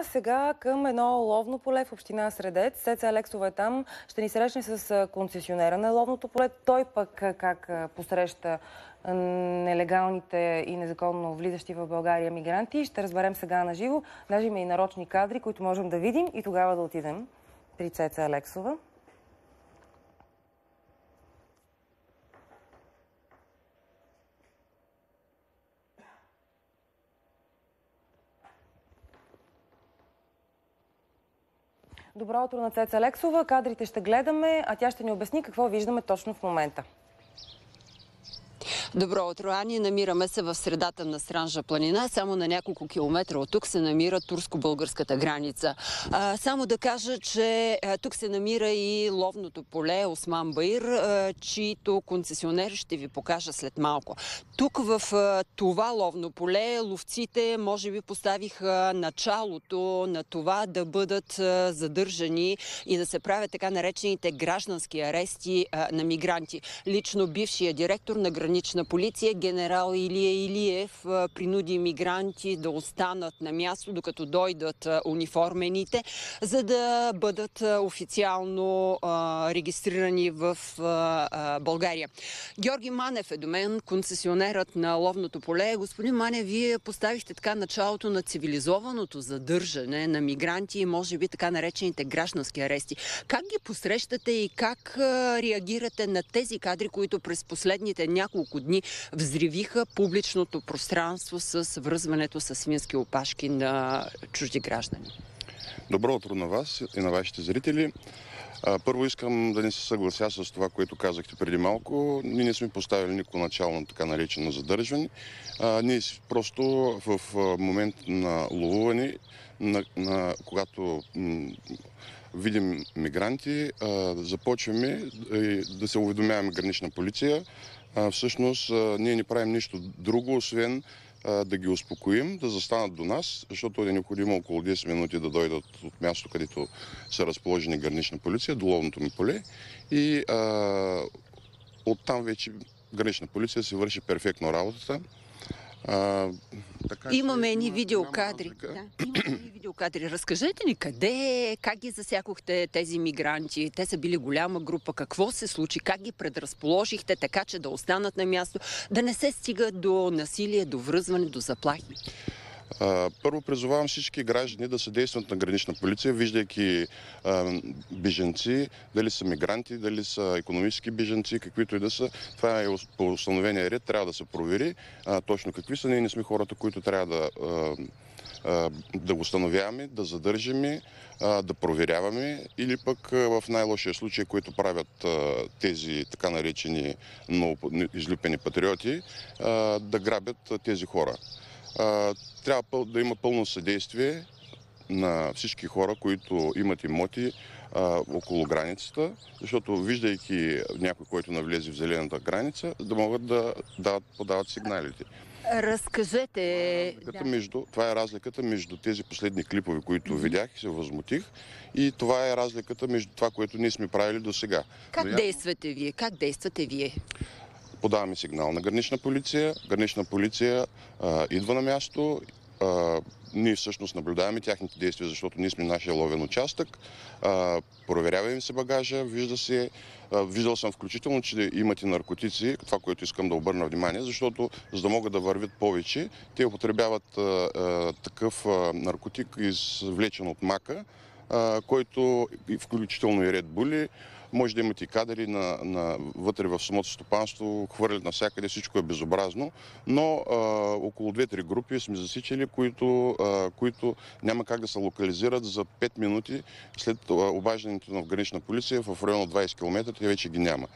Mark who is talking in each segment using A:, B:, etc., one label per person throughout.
A: а сега към едно ловно поле в община Средец. Сеца Алексова е там. Ще ни срещне с концесионера на ловното поле. Той пък как посреща нелегалните и незаконно влизащи в България мигранти. Ще разберем сега на живо. Даже има и нарочни кадри, които можем да видим и тогава да отидем при Цеца Алексова. Добро утро на Цеца Лексова. Кадрите ще гледаме, а тя ще ни обясни какво виждаме точно в момента. Добро утро, Ани. Намираме се в средата на Сранжа планина. Само на няколко километра от тук се намира турско-българската граница. А, само да кажа, че а, тук се намира и ловното поле Осман Баир, а, чието концесионер ще ви покажа след малко. Тук в а, това ловно поле ловците може би поставиха началото на това да бъдат а, задържани и да се правят така наречените граждански арести а, на мигранти. Лично бившия директор на гранична гранична полиция генерал Илия Илиев принуди мигранти да останат на място, докато дойдат униформените, за да бъдат официално регистрирани в България. Георги Манев е до мен, концесионерът на ловното поле. Господин Манев, вие поставихте така началото на цивилизованото задържане на мигранти и може би така наречените граждански арести. Как ги посрещате и как реагирате на тези кадри, които през последните няколко дни дни взривиха публичното пространство с връзването с свински опашки на чужди граждани.
B: Добро утро на вас и на вашите зрители. Първо искам да не се съглася с това, което казахте преди малко. Ние не сме поставили начало начално така наречено задържане. Ние просто в момент на ловуване, на, на, когато видим мигранти, започваме да се уведомяваме гранична полиция, всъщност ние не правим нищо друго, освен да ги успокоим, да застанат до нас, защото е необходимо около 10 минути да дойдат от място, където са разположени гранична полиция, до ловното ми поле и оттам вече гранична полиция се върши перфектно работата. А, така, Имаме едни има,
A: видеокадри. Да, имаме видеокадри. Разкажете ни къде, как ги засякохте тези мигранти? Те са били голяма група. Какво се случи? Как ги предразположихте така, че да останат на място? Да не се стига до насилие, до връзване, до заплахи?
B: Първо призовавам всички граждани да се действат на гранична полиция, виждайки беженци, дали са мигранти, дали са економически беженци, каквито и да са. Това е по установения ред, трябва да се провери точно какви са. Ние не сме хората, които трябва да да го установяваме, да задържаме, да проверяваме или пък в най-лошия случай, които правят тези така наречени излюпени патриоти, да грабят тези хора трябва да има пълно съдействие на всички хора, които имат имоти а, около границата, защото виждайки някой, който навлезе в зелената граница, да могат да дават, подават сигналите.
A: Разкажете. Това е, да. между,
B: това е разликата между тези последни клипове, които mm-hmm. видях и се възмутих. И това е разликата между това, което ние сме правили до сега. Как Но, действате
A: вие? Как действате вие?
B: подаваме сигнал на гранична полиция. Гранична полиция а, идва на място. А, ние всъщност наблюдаваме тяхните действия, защото ние сме нашия ловен участък. А, проверяваме се багажа, вижда се, а, виждал съм включително, че имат и наркотици, това, което искам да обърна внимание, защото за да могат да вървят повече, те употребяват а, а, такъв а, наркотик, извлечен от мака, а, който включително и ред Bulli, може да имате кадри на, на, вътре в самото стопанство, хвърлят навсякъде, всичко е безобразно, но а, около 2-3 групи сме засичали, които, а, които няма как да се локализират за 5 минути след обаждането на гранична полиция в район от 20 км, те вече ги няма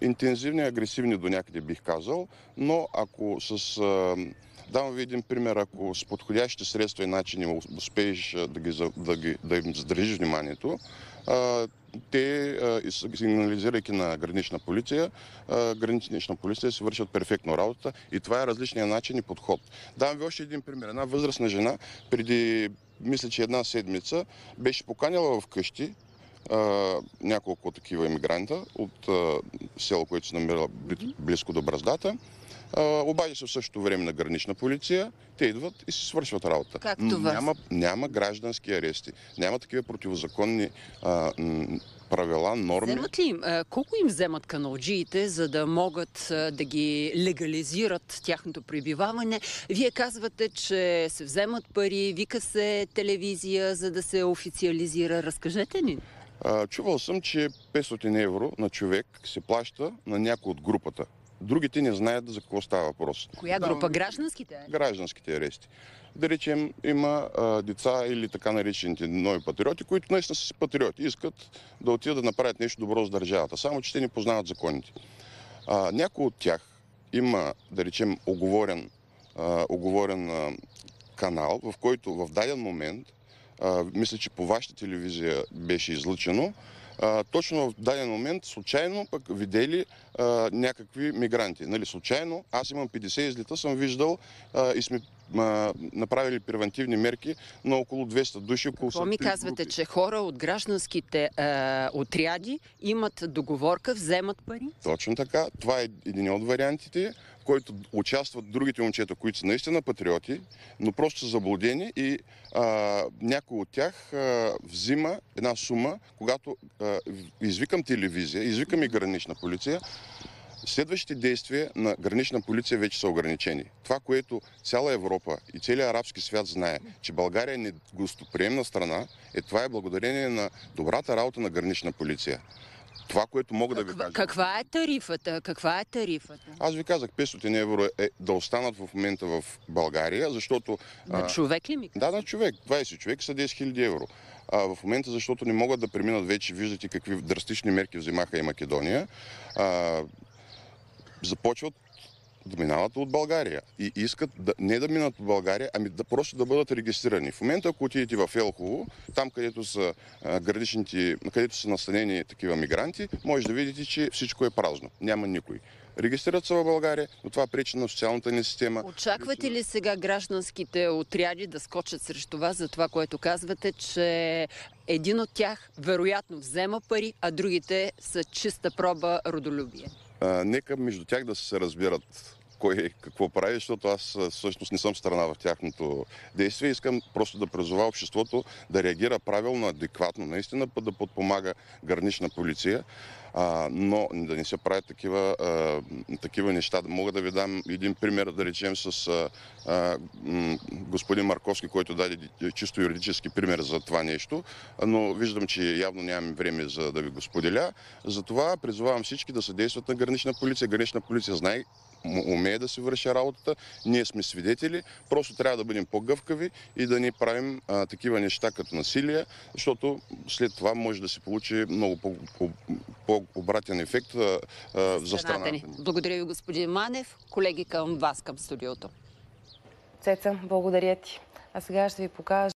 B: интензивни, агресивни до някъде бих казал, но ако с а, Давам ви един пример. Ако с подходящите средства и начини успееш да, ги, да, ги, да им задържиш вниманието, а, те, сигнализирайки на гранична полиция, гранична полиция си вършат перфектно работа и това е различният начин и подход. Давам ви още един пример. Една възрастна жена преди, мисля, че една седмица беше поканила в къщи а, няколко такива иммигранта от а, село, което се намира близко до браздата. Обади се в същото време на гранична полиция, те идват и си свършват работа. Как това? Няма, няма граждански арести, няма такива противозаконни а, правила, норми. Вземат
A: ли им? Колко им вземат каналджиите, за да могат да ги легализират тяхното прибиваване? Вие казвате, че се вземат пари, вика се телевизия, за да се официализира. Разкажете ни.
B: Чувал съм, че 500 евро на човек се плаща на някой от групата. Другите не знаят за какво става въпрос.
A: Коя група? гражданските?
B: Гражданските арести. Да речем, има а, деца или така наречените нови патриоти, които наистина са си патриоти. Искат да отидат да направят нещо добро с държавата. Само, че те не познават законите. А, някой от тях има, да речем, оговорен, а, оговорен а, канал, в който в даден момент а, мисля, че по вашата телевизия беше излъчено, а, точно в даден момент случайно пък видели а, някакви мигранти. Нали, случайно, аз имам 50 излета, съм виждал а, и сме а, направили превентивни мерки на около 200 души. Около ми казвате,
A: групи. че хора от гражданските а, отряди имат договорка, вземат пари?
B: Точно така. Това е един от вариантите, в който участват другите момчета, които са наистина патриоти, но просто са заблудени и а, някой от тях а, взима една сума, когато а, извикам телевизия, извикам и гранична полиция, Следващите действия на гранична полиция вече са ограничени. Това, което цяла Европа и целият арабски свят знае, че България е негостоприемна страна, е това е благодарение на добрата работа на гранична полиция. Това, което мога каква, да ви кажа.
A: Каква е тарифата? Каква е тарифата?
B: Аз ви казах, 500 евро е да останат в момента в България, защото... На човек ли ми? Да, на човек. 20 човек са 10 000 евро. А, в момента, защото не могат да преминат вече, виждате какви драстични мерки взимаха и Македония. А, започват да минават от България и искат да, не да минат от България, ами да просто да бъдат регистрирани. В момента, ако отидете в Елково, там където са а, граничните, където са настанени такива мигранти, може да видите, че всичко е празно. Няма никой. Регистрират се в България, но това е пречи на социалната ни система.
A: Очаквате ли сега гражданските отряди да скочат срещу вас за това, което казвате, че един от тях вероятно взема пари, а другите са чиста проба родолюбие?
B: нека между тях да се разбират кой какво прави, защото аз всъщност не съм страна в тяхното действие. Искам просто да призова обществото да реагира правилно, адекватно, наистина да подпомага гранична полиция, а, но да не се правят такива, а, такива неща. Мога да ви дам един пример, да речем с а, а, господин Марковски, който даде чисто юридически пример за това нещо, но виждам, че явно нямам време за да ви го споделя. Затова призовавам всички да съдействат на гранична полиция. Гранична полиция знае умее да се върши работата. Ние сме свидетели, просто трябва да бъдем по-гъвкави и да не правим а, такива неща като насилие, защото след това може да се получи много по-обратен ефект а, за страната ни. Благодаря ви,
A: господин Манев.
B: Колеги към вас, към студиото.
A: Цеца, благодаря ти. А сега ще ви покажа